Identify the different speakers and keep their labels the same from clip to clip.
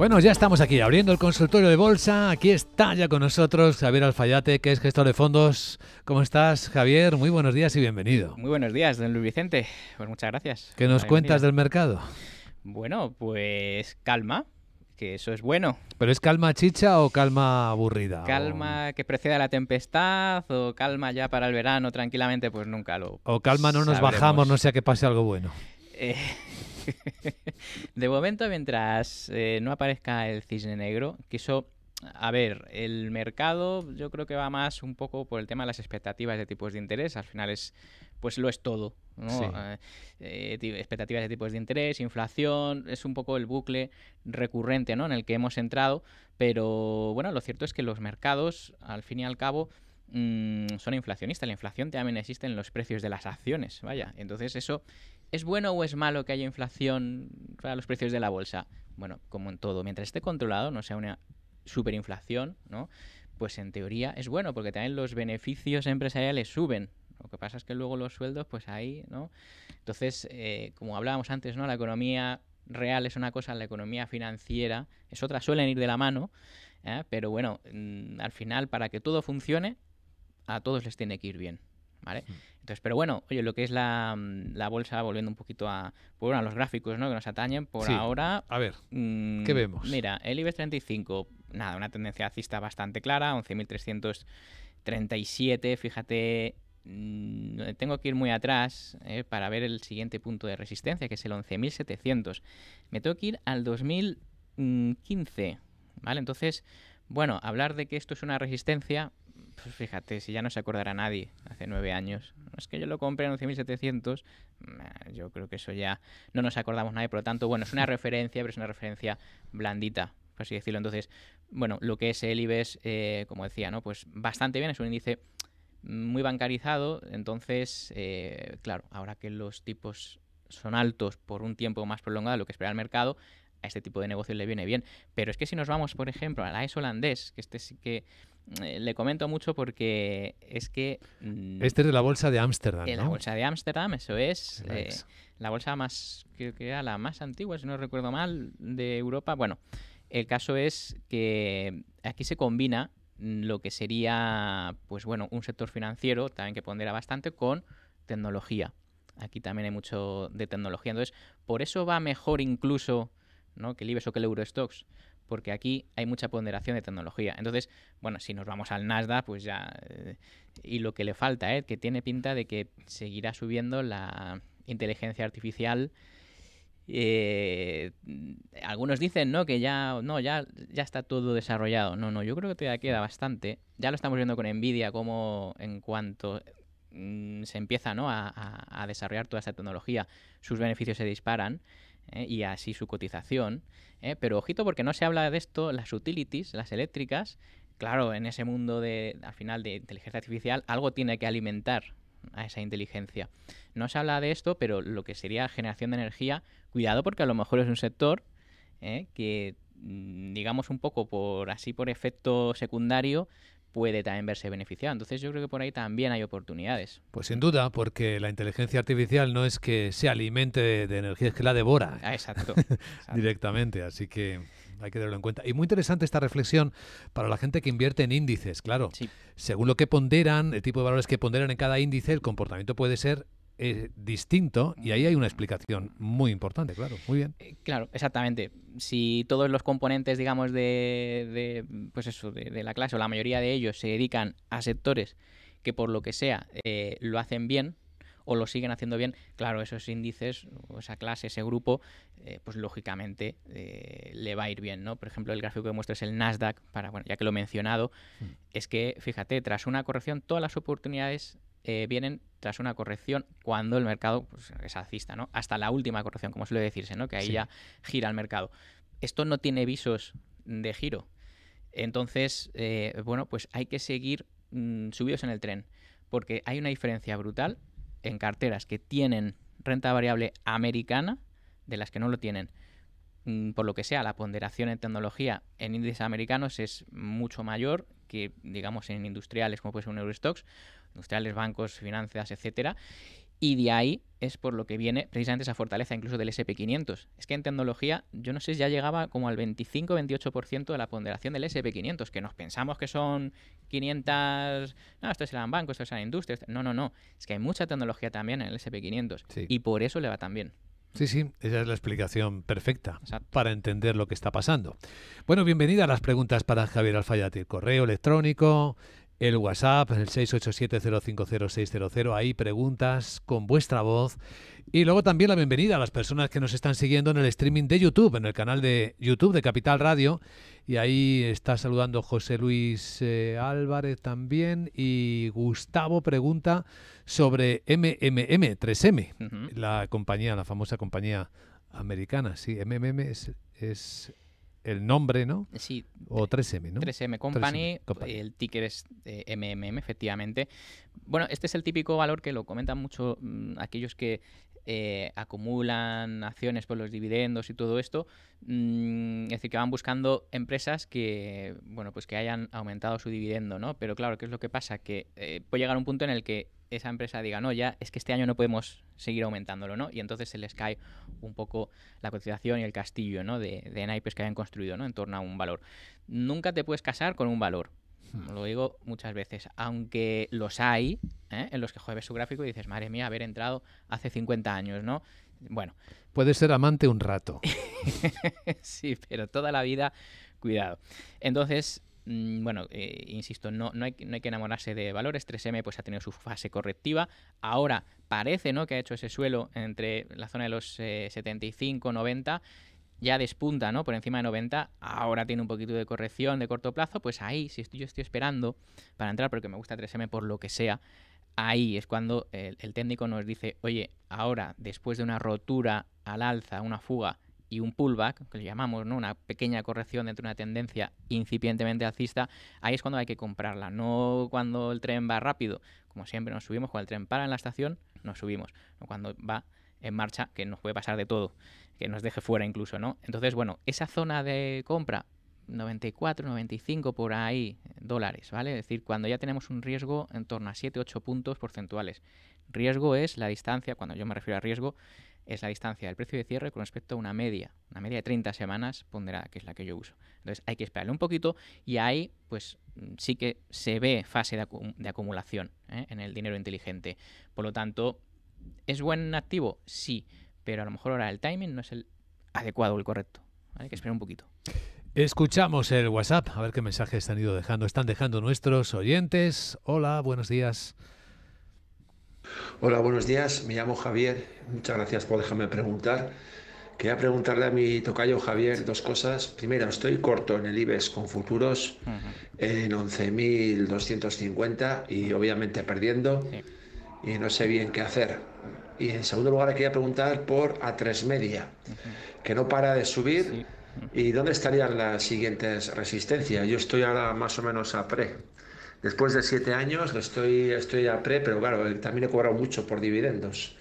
Speaker 1: Bueno, ya estamos aquí abriendo el consultorio de bolsa. Aquí está ya con nosotros Javier Alfayate, que es gestor de fondos. ¿Cómo estás, Javier? Muy buenos días y bienvenido.
Speaker 2: Muy buenos días, don Luis Vicente. Pues muchas gracias. ¿Qué nos cuentas del mercado? Bueno, pues calma, que eso es bueno. ¿Pero
Speaker 1: es calma chicha o calma aburrida?
Speaker 2: Calma que preceda la tempestad o calma ya para el verano tranquilamente, pues nunca lo. O calma no nos bajamos,
Speaker 1: no sea que pase algo bueno.
Speaker 2: Eh, de momento, mientras eh, no aparezca el cisne negro, que eso a ver, el mercado yo creo que va más un poco por el tema de las expectativas de tipos de interés. Al final es, pues lo es todo, ¿no? Ah, eh, expectativas de tipos de interés, inflación, es un poco el bucle recurrente, ¿no? En el que hemos entrado. Pero bueno, lo cierto es que los mercados, al fin y al cabo, mm, son inflacionistas. La inflación también existe en los precios de las acciones, vaya. Entonces eso ¿Es bueno o es malo que haya inflación para los precios de la bolsa? Bueno, como en todo, mientras esté controlado, no sea una superinflación, ¿no? Pues en teoría es bueno, porque también los beneficios empresariales suben. Lo que pasa es que luego los sueldos, pues ahí, ¿no? Entonces, eh, como hablábamos antes, ¿no? La economía real es una cosa, la economía financiera es otra, suelen ir de la mano, ¿eh? pero bueno, mm, al final, para que todo funcione, a todos les tiene que ir bien. Entonces, pero bueno, oye, lo que es la, mm, bolsa, volviendo un poquito a, pues bueno, a los gráficos que nos atañen por ahora. A ver, mm, ¿qué vemos? Mira, el IBEX 35, nada, una tendencia alcista bastante clara, 11.337, fíjate, mm, tengo que ir muy atrás eh, para ver el siguiente punto de resistencia, que es el 11.700. Me tengo que ir al 2015, ¿vale? Entonces, bueno, hablar de que esto es una resistencia pues fíjate, si ya no se acordará nadie hace nueve años. Es que yo lo compré en 11.700. Mm, yo creo que eso ya no nos acordamos nadie. Por lo tanto, bueno, es una referencia, pero es una referencia blandita, por así decirlo. Entonces, bueno, lo que es el IBEX, eh, como decía, ¿no? Pues bastante bien, es un índice muy bancarizado. Entonces, eh, claro, ahora que los tipos son altos por un tiempo más prolongado de lo que espera el mercado, a este tipo de negocio le viene bien. Pero es que si nos vamos, por ejemplo, a la es holandés, que este sí que eh, le comento mucho porque es que... Mm, este
Speaker 1: es de la bolsa de Ámsterdam. La bolsa
Speaker 2: de Ámsterdam, eso es. Eh, la bolsa más, creo que era la más antigua, si no recuerdo mal, de Europa. Bueno, el caso es que aquí se combina mm, lo que sería, pues bueno, un sector financiero también que pondera bastante con tecnología. Aquí también hay mucho de tecnología. Entonces, por eso va mejor incluso que el IBEX o que el Eurostox, porque aquí hay mucha ponderación de tecnología. Entonces, bueno, si nos vamos al Nasdaq, pues ya... Eh, y lo que le falta, eh, que tiene pinta de que seguirá subiendo la inteligencia artificial. Eh, algunos dicen, ¿no? Que ya, no, ya, ya está todo desarrollado. No, no, yo creo que todavía queda bastante. Ya lo estamos viendo con Nvidia, como en cuanto mm, se empieza ¿no? a, a desarrollar toda esa tecnología, sus beneficios se disparan. ¿eh? y así su cotización. ¿eh? Pero ojito porque no se habla de esto, las utilities, las eléctricas, claro, en ese mundo de, al final de inteligencia artificial, algo tiene que alimentar a esa inteligencia. No se habla de esto, pero lo que sería generación de energía, cuidado porque a lo mejor es un sector ¿eh? que mm, digamos un poco por así por efecto secundario puede también verse beneficiado. Entonces yo creo que por ahí también hay oportunidades.
Speaker 1: Pues sin duda, porque la inteligencia artificial no es que se alimente de, energía, es que la devora. Ah, exacto, directamente, así que hay que tenerlo en cuenta. Y muy interesante esta reflexión para la gente que invierte en índices, claro. Según lo que ponderan, el tipo de valores que ponderan en cada índice, el comportamiento puede ser es eh, distinto y ahí hay una explicación muy importante, claro, muy bien. Eh,
Speaker 2: claro, exactamente. Si todos los componentes, digamos, de, pues eso, de, la clase o la mayoría de ellos se dedican a sectores que por lo que sea eh, lo hacen bien, o lo siguen haciendo bien, claro, esos índices, o esa clase, ese grupo, pues lógicamente le va a ir bien, ¿no? Por ejemplo, el gráfico que muestra es el Nasdaq, para, ya que lo he mencionado, hmm. es que, fíjate, tras una corrección, todas las oportunidades eh, vienen tras una corrección cuando el mercado pues, es alcista, ¿no? Hasta la última corrección, como suele decirse, ¿no? Que ahí ya gira el mercado. Esto no tiene visos de giro. Entonces, eh, bueno, pues hay que seguir mm, subidos en el tren, porque hay una diferencia brutal en carteras que tienen renta variable americana de las que no lo tienen. Mm, por lo que sea, la ponderación en tecnología en índices americanos es mucho mayor que, digamos, en industriales, como puede ser un Eurostox, industriales, bancos, finanzas, etcétera. Y de ahí es por lo que viene precisamente esa fortaleza incluso del SP500. Es que en tecnología, yo no sé, si ya llegaba como al 25-28% de la ponderación del SP500, que nos pensamos que son 500... No, el eran bancos, es la industria. No, no, no. Es que hay mucha tecnología también en el SP500. Y por eso le va tan bien.
Speaker 1: Sí, sí, esa es la explicación perfecta para entender lo que está pasando. Bueno, bienvenida a las preguntas para Javier Alfayate. correo electrónico, el WhatsApp, el 687 050600 Ahí preguntas con vuestra voz. Y luego también la bienvenida a las personas que nos están siguiendo en el streaming de YouTube, en el canal de YouTube de Capital Radio. Y ahí está saludando José Luis eh, Álvarez también. Y Gustavo pregunta sobre MMM, 3M, la compañía, la famosa compañía americana. Sí, MMM es el nombre, ¿no? Sí. O 3M, ¿no? 3M Company,
Speaker 2: el ticker es MMM, efectivamente. Bueno, este es el típico valor que lo comentan mucho mm, aquellos que eh, acumulan acciones por los dividendos y todo esto. Mm, es decir, que van buscando empresas que, bueno, pues que hayan aumentado su dividendo, ¿no? Pero claro, ¿qué es lo que pasa? Que eh, puede llegar un punto en el que esa empresa diga, no, ya es que este año no podemos seguir aumentándolo, ¿no? Y entonces se les cae un poco la cotización y el castillo, ¿no? De, de naipes que hayan construido, ¿no? En torno a un valor. Nunca te puedes casar con un valor. Hmm. Lo digo muchas veces, aunque los hay ¿eh? en los que jueves su gráfico y dices, madre mía, haber entrado hace 50 años, ¿no? Bueno.
Speaker 1: Puedes ser amante un rato.
Speaker 2: sí, pero toda la vida, cuidado. Entonces, Mm, bueno, eh, insisto, no, no, hay, que enamorarse de valores. 3M pues, ha tenido su fase correctiva. Ahora parece ¿no? que ha hecho ese suelo entre la zona de los 75, eh, 90. Ya despunta ¿no? por encima de 90. Ahora tiene un poquito de corrección de corto plazo. Pues ahí, si estoy, yo estoy esperando para entrar, porque me gusta 3M por lo que sea, ahí es cuando el técnico nos dice, oye, ahora, después de una rotura al alza, una fuga, y un pullback, que le llamamos, Una pequeña corrección dentro de una tendencia incipientemente alcista, ahí es cuando hay que comprarla, no cuando el tren va rápido. Como siempre nos subimos, cuando el tren para en la estación, nos subimos. No cuando va en marcha, que nos puede pasar de todo, que nos deje fuera incluso, ¿no? Entonces, bueno, esa zona de compra 94, 95 por ahí dólares, ¿vale? Es decir, cuando ya tenemos un riesgo en torno a 7, 8 puntos porcentuales. Riesgo es la distancia, cuando yo me refiero a riesgo, es la distancia del precio de cierre con respecto a una media, una media de 30 semanas ponderada, que es la que yo uso. Entonces hay que esperarle un poquito y ahí pues sí que se ve fase de, acumulación ¿eh? en el dinero inteligente. Por lo tanto, ¿es buen activo? Sí, pero a lo mejor ahora el timing no es el adecuado, o el correcto. Hay que esperar un poquito.
Speaker 1: Escuchamos el WhatsApp, a ver qué mensajes han ido dejando, están dejando nuestros oyentes. Hola, buenos días. Hola, buenos días. Me llamo Javier. Muchas gracias por dejarme preguntar. Quería preguntarle a mi tocayo Javier dos cosas. Primero, estoy corto en el IBEX con futuros en 11.250 y obviamente perdiendo y no sé bien qué hacer. Y en segundo lugar, quería preguntar por A3 Media, que no para de subir. ¿Y dónde estarían las siguientes resistencias? Yo estoy ahora más o menos a pre después de siete años estoy, estoy a pre, pero claro, eh, también he cobrado mucho por dividendos.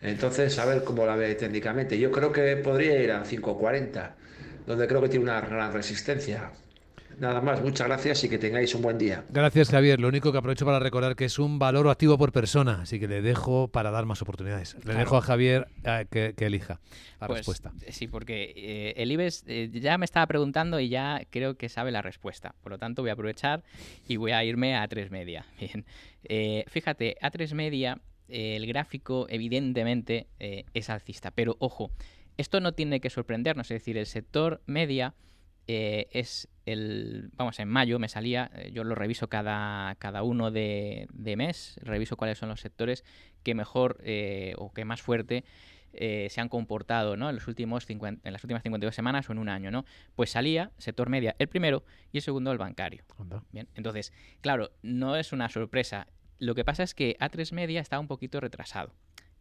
Speaker 1: Entonces, a ver cómo la ve técnicamente. Yo creo que podría ir a 5.40, donde creo que tiene una gran resistencia. Nada más, muchas gracias y que tengáis un buen día. Gracias, Javier. Lo único que aprovecho para recordar que es un valor activo por persona, así que le dejo para dar más oportunidades. Le dejo a Javier eh, que, elija
Speaker 2: la pues, respuesta. Eh, sí, porque eh, el IBES ya me estaba preguntando y ya creo que sabe la respuesta. Por lo tanto, voy a aprovechar y voy a irme a tres media. Bien. fíjate, a tres media el gráfico evidentemente es alcista, pero ojo, esto no tiene que sorprendernos, es decir, el sector media eh, es el, vamos, en mayo me salía, eh, yo lo reviso cada, cada uno de, de mes, reviso cuáles son los sectores que mejor eh, o que más fuerte se han comportado ¿no? en, los últimos en las últimas 52 semanas o en un año, ¿no? Pues salía sector media el primero y el segundo el bancario. Bien, entonces, claro, no es una sorpresa. Lo que pasa es que A3 Media está un poquito retrasado.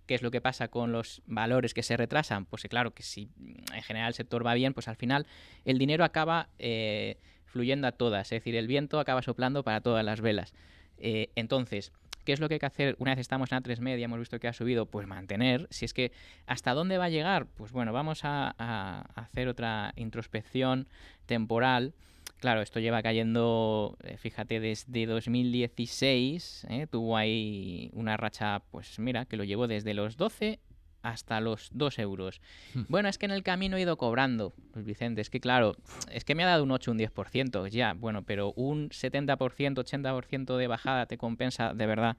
Speaker 2: ¿Qué es lo que pasa con los valores que se retrasan? Pues claro que si mm, en general el sector va bien, pues al final el dinero acaba eh, fluyendo a todas, es decir, el viento acaba soplando para todas las velas. Eh, entonces, ¿qué es lo que hay que hacer una vez estamos en A3 media? Hemos visto que ha subido, pues mantener. Si es que, ¿hasta dónde va a llegar? Pues bueno, vamos a hacer otra introspección temporal. Claro, esto lleva cayendo, eh, fíjate, desde 2016, eh, tuvo ahí una racha, pues mira, que lo llevó desde los 12 hasta los 2 euros. Hmm. bueno, es que en el camino he ido cobrando, pues, Vicente, es que claro, es que me ha dado un 8, un 10%, ya, bueno, pero un 70%, 80% de bajada te compensa de verdad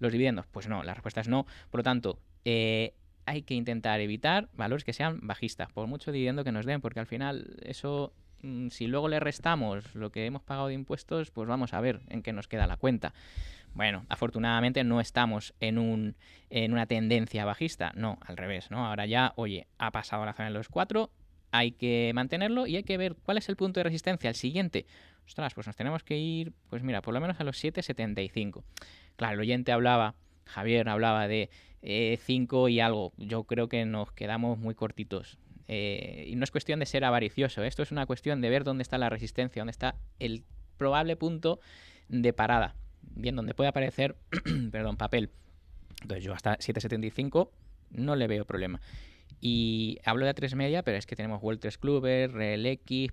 Speaker 2: los dividendos. Pues no, la respuesta es no. Por lo tanto, eh, hay que intentar evitar valores que sean bajistas, por mucho dividendo que nos den, porque al final eso Mm, si luego le restamos lo que hemos pagado de impuestos, pues vamos a ver en qué nos queda la cuenta. Bueno, afortunadamente no estamos en, un, en una tendencia bajista, no, al revés, ¿no? Ahora ya, oye, ha pasado la zona de los 4, hay que mantenerlo y hay que ver cuál es el punto de resistencia, el siguiente. Ostras, pues nos tenemos que ir, pues mira, por lo menos a los 7,75. Claro, el oyente hablaba, Javier hablaba de 5 eh, y algo, yo creo que nos quedamos muy cortitos. Eh, y no es cuestión de ser avaricioso, ¿eh? esto es una cuestión de ver dónde está la resistencia, dónde está el probable punto de parada, bien donde puede aparecer, perdón, papel. Entonces yo hasta 7.75 no le veo problema. Y hablo de A3 media, pero es que tenemos World 3 Clubber,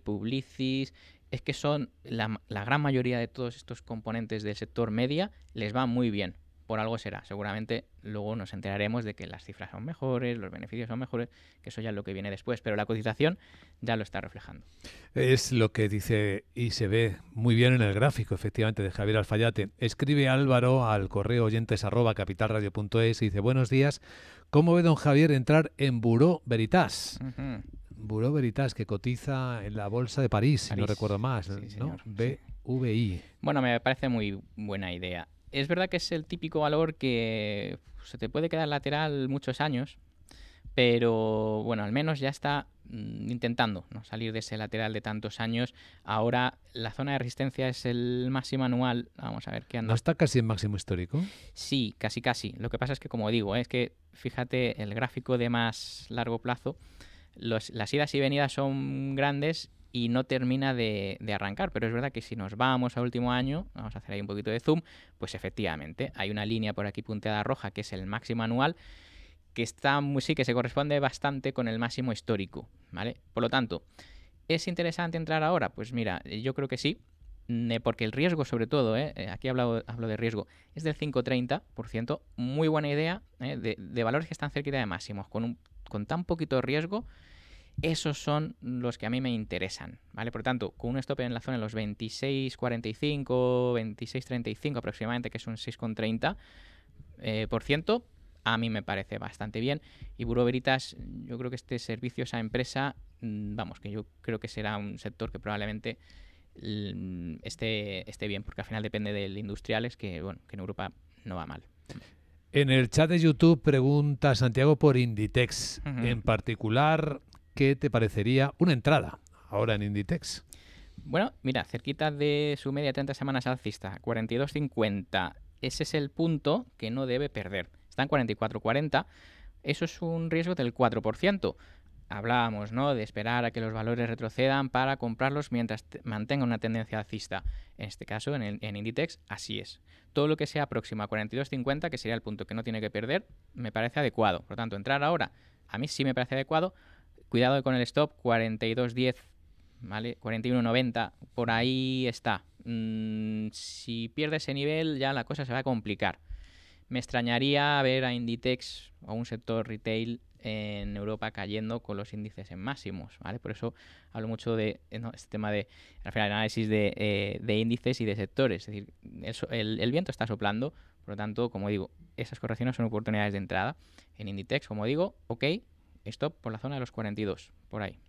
Speaker 2: Publicis, es que son la gran mayoría de todos estos componentes del sector media les va muy bien por algo será. Seguramente luego nos enteraremos de que las cifras son mejores, los beneficios son mejores, que eso ya es lo que viene después, pero la cotización ya lo está reflejando.
Speaker 1: Es lo que dice y se ve muy bien en el gráfico, efectivamente, de Javier Alfayate. Escribe Álvaro al correo oyentes arroba capitalradio.es y dice, buenos días, ¿cómo ve don Javier entrar en Buró Veritas? Bureau Buró Veritas, que cotiza en la Bolsa de París, si no recuerdo más, ¿no?
Speaker 2: BVI. Bueno, me parece muy buena idea es verdad que es el típico valor que se te puede quedar lateral muchos años, pero bueno, al menos ya está mm, intentando ¿no? salir de ese lateral de tantos años. Ahora la zona de resistencia es el máximo anual. Vamos a ver qué anda. ¿No está casi en máximo histórico? Sí, casi casi. Lo que pasa es que, como digo, ¿eh? es que fíjate el gráfico de más largo plazo. las idas y venidas son grandes y no termina de, arrancar. Pero es verdad que si nos vamos al último año, vamos a hacer ahí un poquito de zoom, pues efectivamente hay una línea por aquí punteada roja que es el máximo anual que está muy, sí que se corresponde bastante con el máximo histórico, ¿vale? Por lo tanto, ¿es interesante entrar ahora? Pues mira, yo creo que sí, porque el riesgo sobre todo, ¿eh? Eh, aquí hablo, hablo de riesgo, es del 5,30%, muy buena idea ¿eh? de, valores que están cerquita de máximos, con, un, con tan poquito riesgo esos son los que a mí me interesan, ¿vale? Por lo tanto, con un stop en la zona de los 26,45, 26,35 aproximadamente, que es un 6,30%, eh, a mí me parece bastante bien. Y Buró yo creo que este servicio, esa empresa, mm, vamos, que yo creo que será un sector que probablemente mm, esté, esté bien, porque al final depende del industrial, que, que en Europa no va mal.
Speaker 1: En el chat de YouTube pregunta Santiago por Inditex. En
Speaker 2: particular, qué te parecería una entrada ahora en Inditex. Bueno, mira, cerquita de su media 30 semanas alcista, 42.50. Ese es el punto que no debe perder. Está en 44.40. Eso es un riesgo del 4%. Hablábamos, ¿no? De esperar a que los valores retrocedan para comprarlos mientras mantenga una tendencia alcista. En este caso, en, en Inditex, así es. Todo lo que sea próximo a 42.50, que sería el punto que no tiene que perder, me parece adecuado. Por lo tanto, entrar ahora a mí sí me parece adecuado Cuidado con el stop, 42.10, ¿vale? 41.90, por ahí está. Mm, si pierde ese nivel ya la cosa se va a complicar. Me extrañaría ver a Inditex o un sector retail en Europa cayendo con los índices en máximos, ¿vale? Por eso hablo mucho de eh, este tema de, al final, análisis de, eh, índices y de sectores. Es decir, el, el, viento está soplando, por lo tanto, como digo, esas correcciones son oportunidades de entrada en Inditex, como digo, ok, stop por la zona de los 42, por ahí.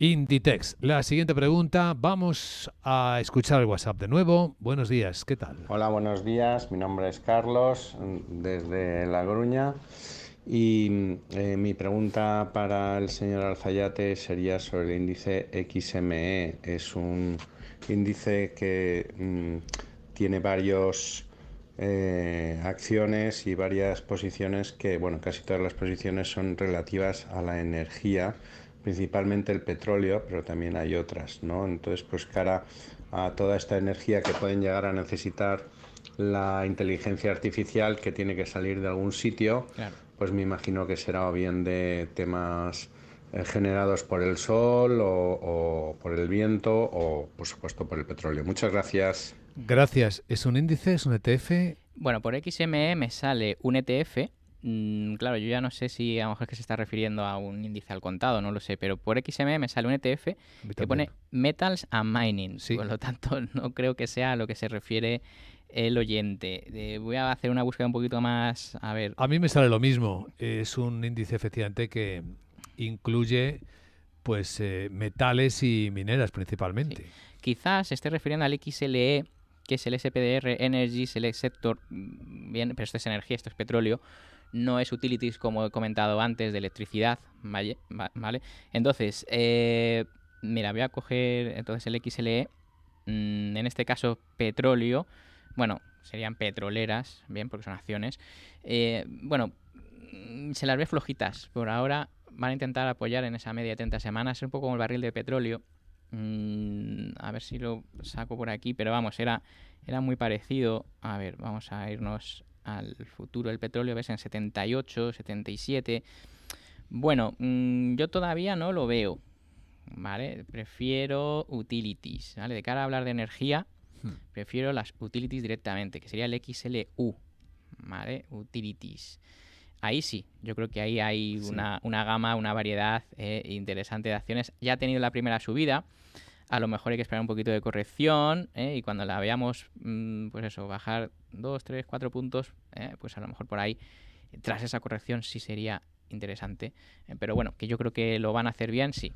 Speaker 1: Inditex. La siguiente pregunta, vamos a escuchar el WhatsApp de nuevo. Buenos días, ¿qué tal? Hola, buenos días. Mi nombre es Carlos, desde La Gruña. Y eh, mi pregunta para el señor Alzayate sería sobre el índice XME. Es un índice que mm, tiene varios eh, acciones y varias posiciones que, bueno, casi todas las posiciones son relativas a la energía, principalmente el petróleo, pero también hay otras, ¿no? Entonces, pues cara a toda esta energía que pueden llegar a necesitar la inteligencia artificial que tiene que salir de algún sitio, pues me imagino que será o bien de temas eh, generados por el sol o, o por el viento o, por supuesto, por el petróleo. Muchas gracias. Gracias. ¿Es un índice? ¿Es un ETF?
Speaker 2: Bueno, por XME me sale un ETF. Mm, claro, yo ya no sé si a lo mejor que se está refiriendo a un índice al contado, no lo sé, pero por XME me sale un ETF que pone Metals and Mining. Por lo tanto, no creo que sea a lo que se refiere el oyente. voy a hacer una búsqueda un poquito más. A ver.
Speaker 1: A mí me sale lo mismo. Es un índice efectivamente que
Speaker 2: incluye pues eh, metales y mineras principalmente. Quizás esté refiriendo al XLE que es el SPDR, Energy Select Sector, mm, bien, pero esto es energía, esto es petróleo, no es utilities como he comentado antes de electricidad, ¿vale? Entonces, eh, mira, voy a coger entonces el XLE, mm, en este caso petróleo, bueno, serían petroleras, bien, porque son acciones, eh, bueno, mm, se las ve flojitas, por ahora van a intentar apoyar en esa media de 30 semanas, es un poco como el barril de petróleo, Mm, a ver si lo saco por aquí, pero vamos, era, era muy parecido. A ver, vamos a irnos al futuro del petróleo, ves en 78, 77. Bueno, mm, yo todavía no lo veo, ¿vale? Prefiero utilities, ¿vale? De cara a hablar de energía, hmm. prefiero las utilities directamente, que sería el XLU, Utilities ahí sí, yo creo que ahí hay una, gama, una variedad eh, interesante de acciones. Ya ha tenido la primera subida, a lo mejor hay que esperar un poquito de corrección eh, y cuando la veamos, mm, pues eso, bajar dos, tres, cuatro puntos, eh, pues a lo mejor por ahí, tras esa corrección sí sería interesante. pero bueno, que yo creo que lo van a hacer bien, sí.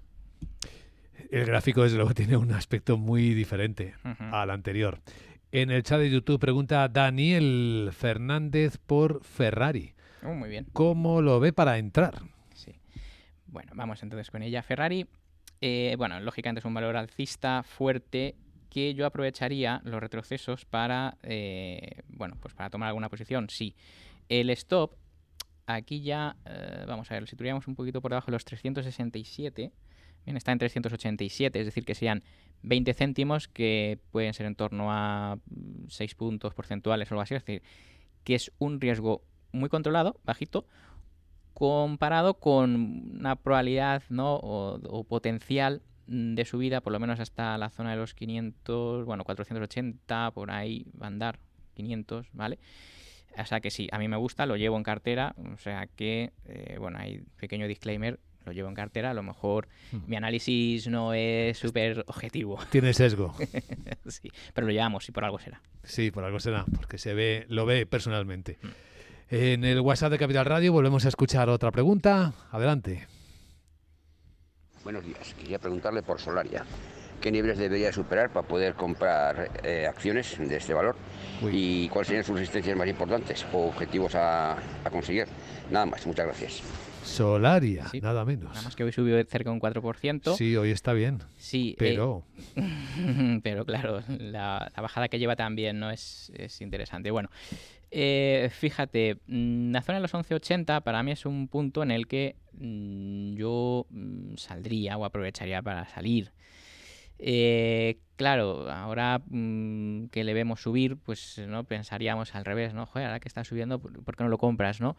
Speaker 2: El gráfico, desde luego, tiene un
Speaker 1: aspecto muy diferente al anterior. En el chat de YouTube pregunta Daniel Fernández por Ferrari. Oh, muy bien. ¿Cómo lo ve para entrar?
Speaker 2: Sí. Bueno, vamos entonces con ella. Ferrari, eh, bueno, lógicamente es un valor alcista fuerte que yo aprovecharía los retrocesos para, eh, bueno, pues para tomar alguna posición, sí. El stop, aquí ya, eh, vamos a ver, si tuviéramos un poquito por debajo de los 367, bien, está en 387, es decir, que serían 20 céntimos, que pueden ser en torno a 6 mm, puntos porcentuales o algo así, es decir, que es un riesgo muy controlado, bajito, comparado con una probabilidad ¿no? o, potencial mm, de subida, por lo menos hasta la zona de los 500, bueno, 480, por ahí va a andar, 500, ¿vale? O sea que sí, a mí me gusta, lo llevo en cartera, o sea que, eh, bueno, hay pequeño disclaimer, lo llevo en cartera, a lo mejor hmm. mi análisis no es súper objetivo. Tiene sesgo. sí, pero lo llevamos y por algo será. Sí, por algo será, porque se ve, lo ve personalmente.
Speaker 1: Hmm. En el WhatsApp de Capital Radio volvemos a escuchar otra pregunta. Adelante. Buenos días. Quería preguntarle por Solaria. ¿Qué niveles debería superar para poder comprar eh, acciones de este valor? ¿Y cuáles serían sus resistencias más importantes o objetivos a, conseguir? Nada más, muchas gracias. Solaria, nada menos. Nada más que hoy subió
Speaker 2: cerca de un 4%. Sí,
Speaker 1: hoy está bien. Sí, eh, pero.
Speaker 2: pero claro, la, bajada que lleva también no es, es interesante. Bueno, eh, fíjate, mm, la zona de los 11.80 para mí es un punto en el que mm, yo mm, saldría o aprovecharía para salir. Eh, claro, ahora que le vemos subir, pues no pensaríamos al revés, ¿no? Joder, ahora que está subiendo, ¿por qué no lo compras, no?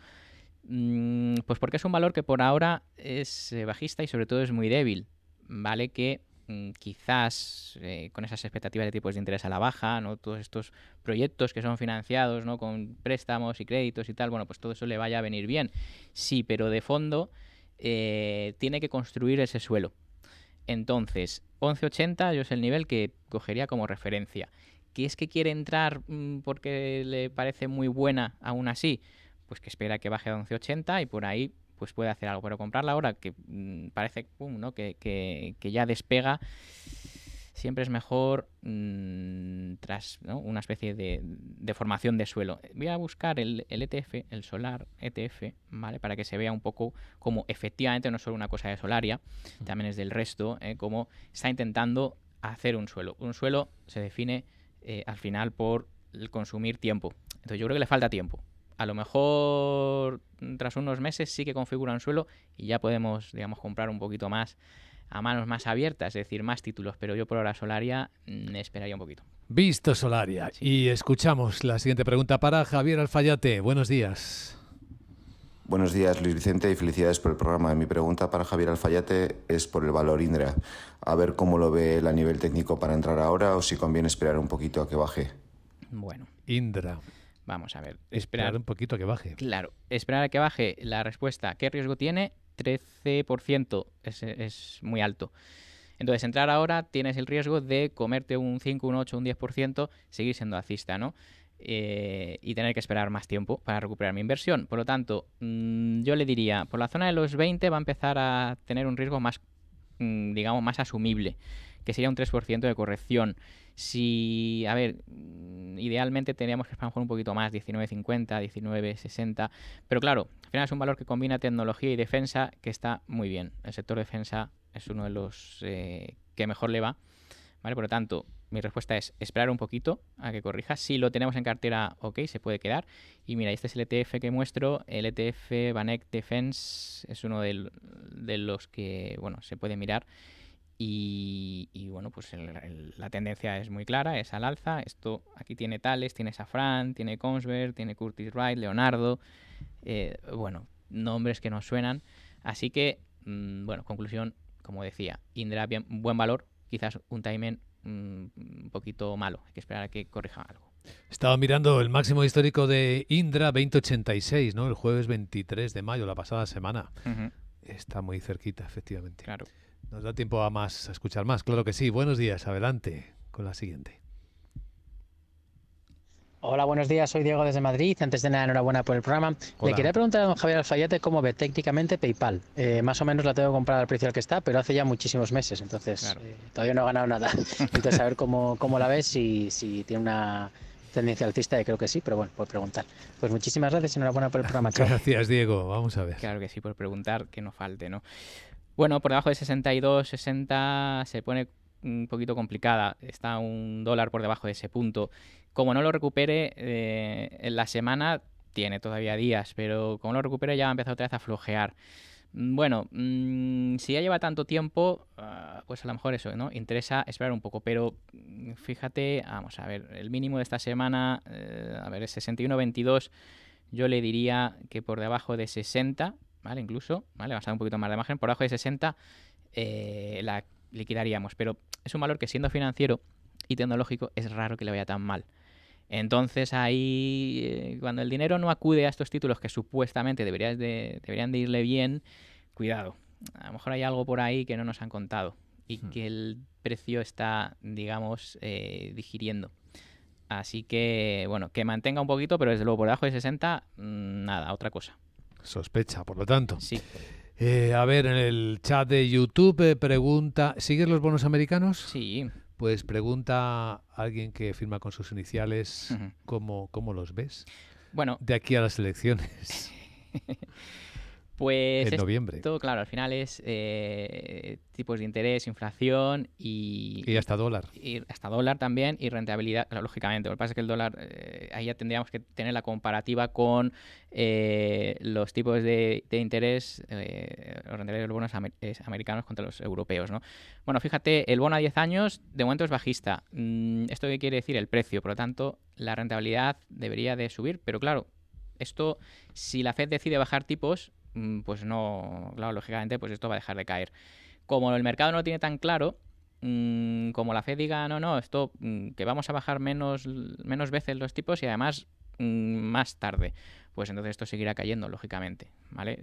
Speaker 2: pues porque es un valor que por ahora es eh, bajista y sobre todo es muy débil, ¿vale? Que Mm, quizás eh, con esas expectativas de tipos de interés a la baja, ¿no? todos estos proyectos que son financiados ¿no? con préstamos y créditos y tal, bueno, pues todo eso le vaya a venir bien. Sí, pero de fondo eh, tiene que construir ese suelo. Entonces, 11.80 yo es el nivel que cogería como referencia. ¿Qué es que quiere entrar mm, porque le parece muy buena aún así? Pues que espera que baje a 11.80 y por ahí pues puede hacer algo. Pero comprarla ahora, que mm, parece pum, ¿no? Que, ya despega, siempre es mejor mm, tras una especie de, de, formación de suelo. Voy a buscar el, ETF, e el solar ETF, ¿vale? Para que se vea un poco como efectivamente no es solo una cosa de solaria, también es del resto, ¿eh? como cómo está intentando hacer un suelo. Un suelo se define eh, al final por consumir tiempo. Entonces yo creo que le falta tiempo a lo mejor tras unos meses sí que configuran suelo y ya podemos, digamos, comprar un poquito más a manos más abiertas, es decir, más títulos, pero yo por ahora Solaria mm, esperaría un poquito.
Speaker 1: Visto Solaria. Y escuchamos la siguiente pregunta para Javier Alfayate. Buenos días. Buenos días, Luis Vicente, y felicidades por el programa. Mi pregunta para Javier Alfayate es por el valor Indra. A ver cómo lo ve él a nivel técnico para entrar ahora o si conviene esperar un poquito a que baje.
Speaker 2: Bueno. Indra. Vamos a ver. Esperar, un poquito a que baje. Claro, esperar a que baje la respuesta. ¿Qué riesgo tiene? 13% es, es muy alto. Entonces, entrar ahora tienes el riesgo de comerte un 5, un 8, un 10%, seguir siendo alcista, ¿no? Eh, y tener que esperar más tiempo para recuperar mi inversión. Por lo tanto, mm, yo le diría, por la zona de los 20 va a empezar a tener un riesgo más, mm, digamos, más asumible, que sería un 3% de corrección. Si, a ver, mm, idealmente tendríamos que esperar un poquito más, 19.50, 19.60, pero claro, al final es un valor que combina tecnología y defensa que está muy bien. El sector defensa es uno de los eh, que mejor le va, ¿vale? Por lo tanto, mi respuesta es esperar un poquito a que corrija. Si lo tenemos en cartera, ok, se puede quedar. Y mira, este es el ETF que muestro, el ETF Banek Defense, es uno de, de los que, bueno, se puede mirar y, bueno, pues la tendencia es muy clara, es al alza. Esto aquí tiene Tales, tiene Safran, tiene Consberg, tiene Curtis Wright, Leonardo. Eh, bueno, nombres que nos suenan. Así que, mm, bueno, conclusión, como decía, Indra, buen valor, quizás un timing un mm, poquito malo. Hay que esperar a que corrija algo.
Speaker 1: Estaba mirando el máximo histórico de Indra 2086, ¿no? El jueves 23 de mayo, la pasada semana. Está muy cerquita, efectivamente. Claro. Nos da tiempo a más, a escuchar más. Claro que sí. Buenos días. Adelante con la siguiente.
Speaker 2: Hola, buenos días. Soy Diego desde Madrid. Antes de nada, enhorabuena por el programa. Le quería preguntar a don Javier Alfayate cómo ve técnicamente PayPal. Eh, más o menos la tengo comprada al precio al que está, pero hace ya muchísimos meses, entonces eh, todavía no ha ganado nada. Entonces, a ver cómo, la ves y si tiene una tendencia alcista, creo que sí, pero bueno, por preguntar. Pues muchísimas gracias y enhorabuena por el programa. Gracias, Diego. Vamos a ver. Claro que sí, por preguntar, que no falte, ¿no? Bueno, por debajo de 62, 60 se pone un poquito complicada. Está un dólar por debajo de ese punto. Como no lo recupere eh, en la semana, tiene todavía días, pero como lo recupere ya ha a empezar otra vez a flojear. Mm, bueno, mm, si ya lleva tanto tiempo, ah, pues a lo mejor eso, ¿no? Interesa esperar un poco, pero mm, fíjate, vamos a ver, el mínimo de esta semana, eh, a ver, es 61.22, yo le diría que por debajo de 60, ¿vale? Incluso, ¿vale? un poquito más de margen, por abajo de 60 eh, la liquidaríamos, pero es un valor que siendo financiero y tecnológico es raro que le vaya tan mal. Entonces ahí, eh, cuando el dinero no acude a estos títulos que supuestamente deberían de irle bien, cuidado. A lo mejor hay algo por ahí que no nos han contado y hmm. que el precio está, digamos, eh, digiriendo. Así que, bueno, que mantenga un poquito, pero desde luego por debajo de 60, mm, nada, otra cosa.
Speaker 1: Sospecha, por lo tanto. Sí. Eh, a ver, en el chat de YouTube eh, pregunta, ¿sigues los bonos americanos? Sí. Pues pregunta a alguien que firma con sus iniciales, ¿cómo, ¿cómo los ves? Bueno. De aquí a las elecciones.
Speaker 2: Pues en noviembre. Todo claro, al final es eh, tipos de interés, inflación y...
Speaker 1: Y hasta dólar. Y
Speaker 2: hasta dólar también y rentabilidad, lógicamente. Lo que pasa es que el dólar, eh, ahí ya tendríamos que tener la comparativa con eh, los tipos de, interés, los rentabilidades de los bonos americanos contra los europeos, ¿no? Bueno, fíjate, el bono a 10 años de momento es bajista. Mm, ¿Esto qué quiere decir? El precio. Por lo tanto, la rentabilidad debería de subir, pero claro, esto, si la Fed decide bajar tipos Mm, pues no, claro, lógicamente, pues esto va a dejar de caer. Como el mercado no lo tiene tan claro, mm, como la Fed diga, no, no, esto, mm, que vamos a bajar menos, menos veces los tipos y además más tarde, pues entonces esto seguirá cayendo, lógicamente, ¿vale?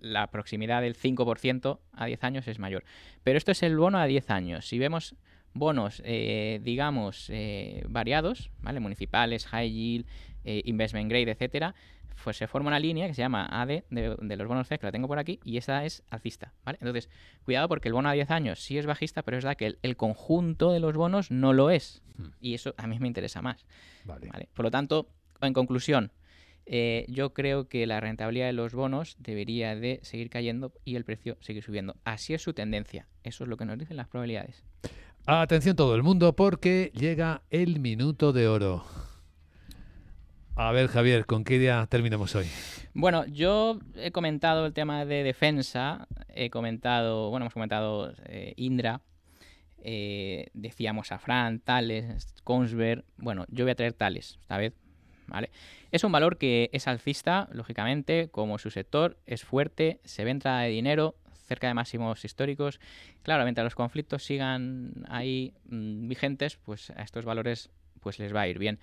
Speaker 2: La proximidad del 5% a 10 años es mayor. Pero esto es el bono a 10 años. Si vemos bonos, eh, digamos, eh, variados, ¿vale? Municipales, high yield, eh, investment grade, etcétera, pues se forma una línea que se llama AD de, los bonos C, que la tengo por aquí, y esa es alcista, ¿vale? Entonces, cuidado porque el bono a 10 años sí es bajista, pero es verdad que el, conjunto de los bonos no lo es. Hmm. Y eso a mí me interesa más. Por lo tanto, en conclusión, yo creo que la rentabilidad de los bonos debería de seguir cayendo y el precio seguir subiendo. Así es su tendencia. Eso es lo que nos dicen las probabilidades.
Speaker 1: Atención todo el mundo porque llega el minuto de oro. A ver, Javier, ¿con qué día terminamos hoy?
Speaker 2: Bueno, yo he comentado el tema de defensa, he comentado, bueno, hemos comentado eh, Indra, eh, decíamos a Fran, Tales, Consver, bueno, yo voy a traer Tales, esta vez, ¿vale? Es un valor que es alcista, lógicamente, como su sector, es fuerte, se entrada de dinero, cerca de máximos históricos. claramente a los conflictos sigan ahí mm, vigentes, pues a estos valores pues les va a ir bien.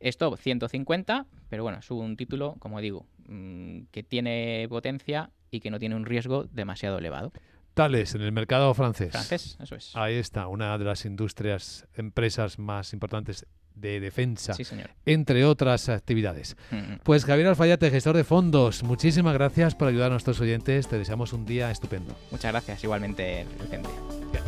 Speaker 2: Esto, 150, pero bueno, es un título, como digo, mm, que tiene potencia y que no tiene un riesgo demasiado elevado.
Speaker 1: Tales en el mercado francés. Francés, eso es. Ahí está, una de las industrias, empresas más importantes de defensa, entre otras actividades. Mm-hmm. Pues Javier Alfayate, gestor de fondos, muchísimas gracias por ayudar a nuestros oyentes. Te deseamos un día estupendo.
Speaker 2: Muchas gracias, igualmente, Vicente.